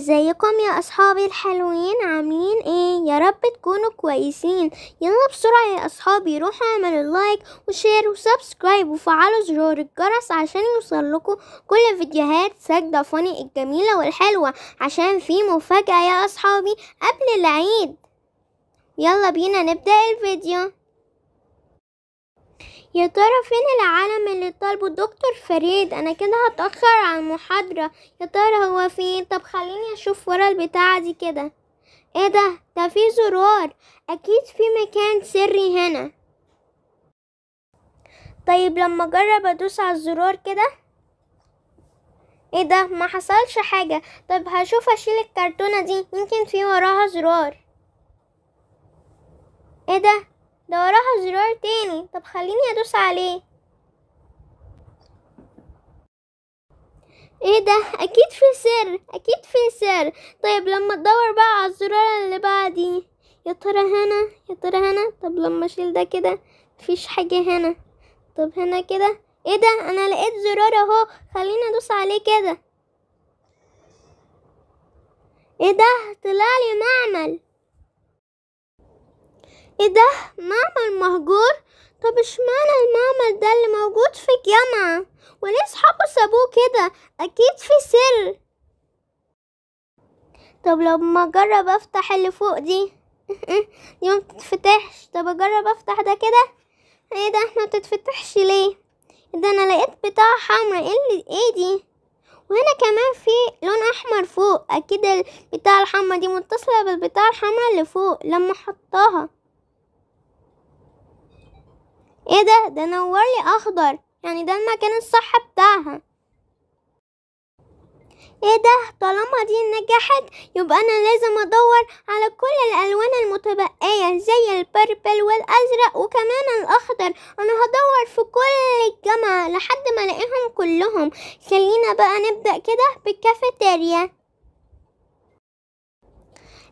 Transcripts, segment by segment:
ازيكم يا اصحابي الحلوين عاملين ايه يا رب تكونوا كويسين يلا بسرعه يا اصحابي روحوا اعملوا لايك وشير وسبسكرايب وفعلوا زرار الجرس عشان يوصلكوا كل فيديوهات سجدة فوني الجميله والحلوه عشان في مفاجاه يا اصحابي قبل العيد يلا بينا نبدا الفيديو يا ترى فين العالم اللي طالبه دكتور فريد انا كده هتاخر على المحاضره يا ترى هو فين طب خليني اشوف ورا البتاعه دي كده ايه ده ده في زرار اكيد في مكان سري هنا طيب لما اجرب ادوس على الزرار كده ايه ده ما حصلش حاجه طب هشوف اشيل الكرتونه دي يمكن في وراها زرار ايه ده ده وراها زرار تاني طب خليني ادوس عليه ايه ده اكيد في سر اكيد في سر طيب لما تدور بقى على الزرار اللي بعدي يا ترى هنا يا ترى هنا طب لما اشيل ده كده مفيش حاجه هنا طب هنا كده ايه ده انا لقيت زرار اهو خليني ادوس عليه كده ايه ده طلع لي معمل ايه ده معمل مهجور طب اشمعنى المعمل ده اللي موجود في الجامعة وليه صحابه سابوه كده اكيد في سر طب لو ما اجرب افتح اللي فوق دي دي ما بتتفتحش طب اجرب افتح ده كده ايه ده احنا بتتفتحش ليه إيه ده انا لقيت بتاع حمرا ايه اللي ايه دي وهنا كمان في لون احمر فوق اكيد البتاع الحمرا دي متصله بالبتاع الحمرا اللي فوق لما حطاها ايه ده ده نور لي اخضر يعني ده المكان الصح بتاعها ايه ده طالما دي نجحت يبقى انا لازم ادور على كل الالوان المتبقيه زي البربل والازرق وكمان الاخضر انا هدور في كل الجامعه لحد ما الاقيهم كلهم خلينا بقى نبدا كده بالكافيتيريا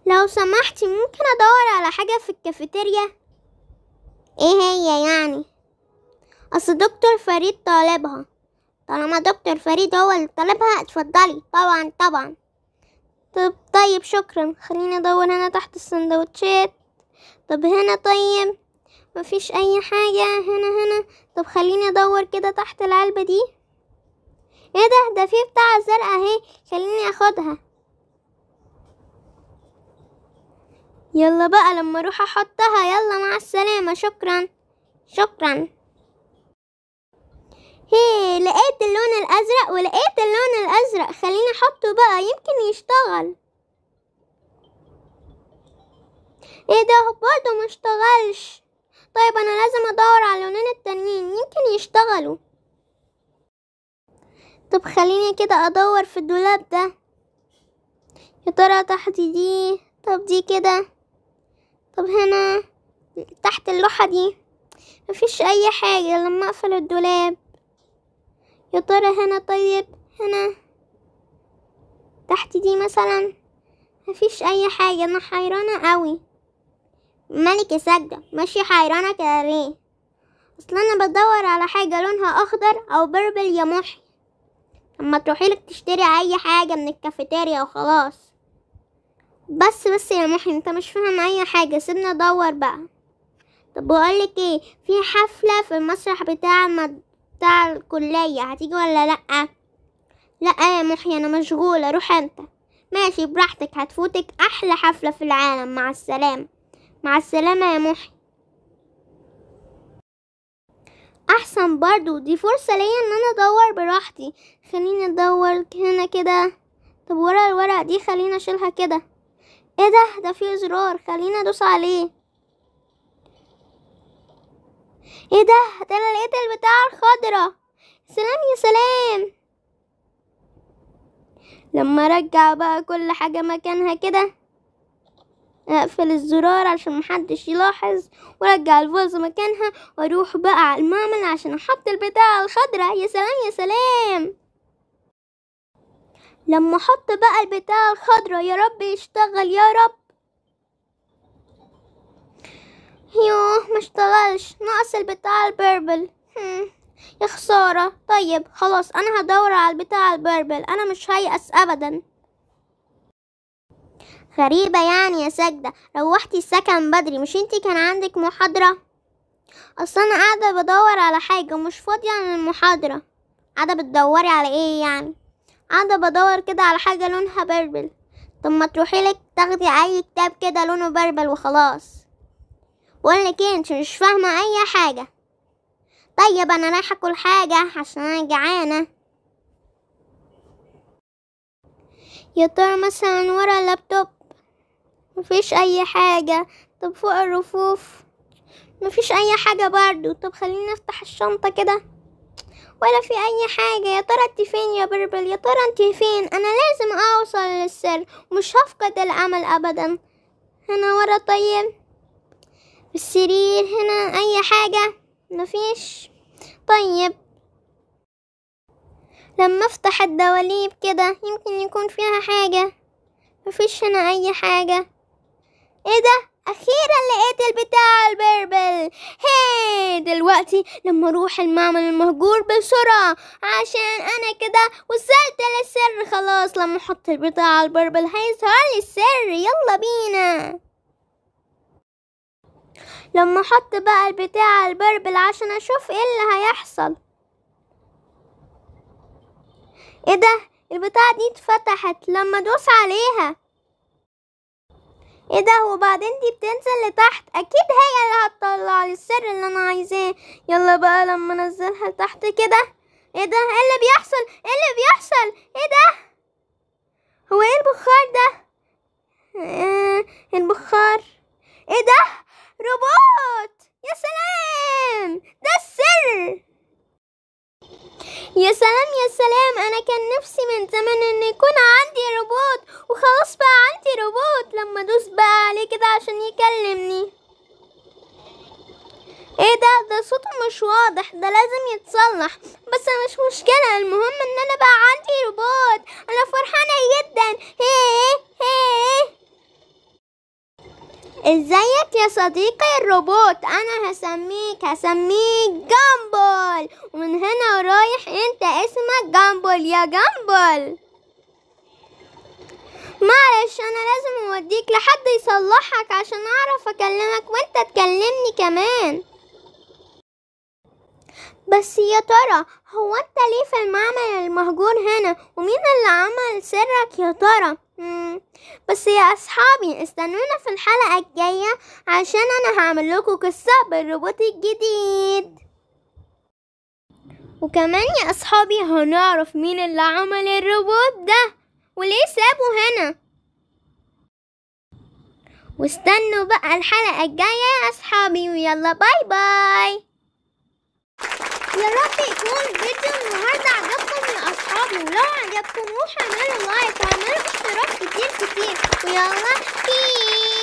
لو سمحتي ممكن ادور على حاجه في الكافيتيريا ايه هي يعني اصل دكتور فريد طالبها طالما دكتور فريد هو اللي طالبها اتفضلي طبعا طبعا طب طيب شكرا خليني ادور هنا تحت السندوتشات طب هنا طيب مفيش اي حاجة هنا هنا طب خليني ادور كده تحت العلبة دي ايه ده ده في بتاعة زرقاء اهي خليني اخدها يلا بقى لما اروح احطها يلا مع السلامة شكرا شكرا هي لقيت اللون الازرق ولقيت اللون الازرق خليني احطه بقى يمكن يشتغل ايه ده برضه مشتغلش طيب انا لازم ادور على اللونين التانيين يمكن يشتغلوا طب خليني كده ادور في الدولاب ده يا ترى تحت دي طب دي كده طب هنا تحت اللوحة دي مفيش أي حاجة لما أقفل الدولاب يا ترى هنا طيب هنا تحت دي مثلا مفيش أي حاجة أنا حيرانة قوي ملك سجة ماشي حيرانة كده ليه أصل أنا بدور على حاجة لونها أخضر أو بربل يا محي لما تروحيلك تشتري أي حاجة من الكافيتيريا وخلاص بس بس يا محي انت مش فاهم اي حاجة سيبنا ادور بقى طب بقولك ايه في حفلة في المسرح بتاع المد... بتاع الكلية هتيجي ولا لأ لأ يا محي انا مشغولة روح انت ماشي براحتك هتفوتك احلى حفلة في العالم مع السلامة مع السلامة يا محي احسن برضو دي فرصة ليا ان انا ادور براحتي خليني ادور هنا كده طب ورا الورق دي خلينا اشيلها كده ايه ده ده فيه زرار خلينا ادوس عليه ايه ده ده انا لقيت البتاعة الخضرة سلام يا سلام لما ارجع بقى كل حاجة مكانها كده اقفل الزرار عشان محدش يلاحظ وارجع الفوزة مكانها واروح بقى على المعمل عشان احط البتاعة الخضرة يا سلام يا سلام لما احط بقى البتاع الخضرا يا رب يشتغل يا رب يوه ما اشتغلش ناقص البتاع البربل يا خسارة طيب خلاص انا هدور على البتاع البربل انا مش هيأس ابدا غريبة يعني يا سجدة روحتي السكن بدري مش انتي كان عندك محاضرة اصل انا قاعدة بدور على حاجة مش فاضية عن المحاضرة قاعدة بتدوري على ايه يعني قاعدة بدور كده على حاجة لونها بربل طب ما تروحي لك تاخدي اي كتاب كده لونه بربل وخلاص بقول لك ايه انت مش فاهمة اي حاجة طيب انا رايحة اكل حاجة عشان انا جعانة يا ترى مثلا ورا اللابتوب مفيش اي حاجة طب فوق الرفوف مفيش اي حاجة برضو طب خليني افتح الشنطة كده ولا في أي حاجة يا ترى انت فين يا بربل يا ترى انت فين أنا لازم أوصل للسر مش هفقد الأمل أبدا هنا ورا طيب في السرير هنا أي حاجة مفيش طيب لما افتح الدواليب كده يمكن يكون فيها حاجة مفيش هنا أي حاجة ايه ده أخيرا لقيت البتاع البربل هي دلوقتي لما أروح المعمل المهجور بسرعة عشان أنا كده وصلت للسر خلاص لما أحط البتاع البربل هيظهر لي السر يلا بينا لما أحط بقى البتاع البربل عشان أشوف إيه اللي هيحصل إيه ده البتاعة دي اتفتحت لما أدوس عليها ايه ده وبعدين دي بتنزل لتحت اكيد هي اللي هتطلع لي السر اللي انا عايزاه يلا بقى لما انزلها لتحت كده ايه ده ايه اللي بيحصل ايه اللي بيحصل ايه ده هو ايه البخار ده آه البخار ايه ده روبوت يا سلام ده السر يا سلام يا سلام انا كان نفسي من زمان ان يكون عندي روبوت وخلاص بقى عندي روبوت لغاية لما ادوس بقى عليه كده عشان يكلمني ايه ده ده صوته مش واضح ده لازم يتصلح بس مش مشكلة المهم ان انا بقى عندي روبوت انا فرحانة جدا هي هي ازيك يا صديقي الروبوت انا هسميك هسميك جامبل ومن هنا ورايح انت اسمك جامبل يا جامبل معلش انا لازم اوديك لحد يصلحك عشان اعرف اكلمك وانت تكلمني كمان بس يا ترى هو انت ليه في المعمل المهجور هنا ومين اللي عمل سرك يا ترى بس يا اصحابي استنونا في الحلقة الجاية عشان انا هعمل لكم قصة بالروبوت الجديد وكمان يا اصحابي هنعرف مين اللي عمل الروبوت ده وليه سابوا هنا واستنوا بقى الحلقة الجاية يا أصحابي ويلا باي باي يا رب يكون الفيديو النهاردة عجبكم يا أصحابي ولو عجبكم روحوا اعملوا لايك واعملوا اشتراك كتير كتير ويلا بيس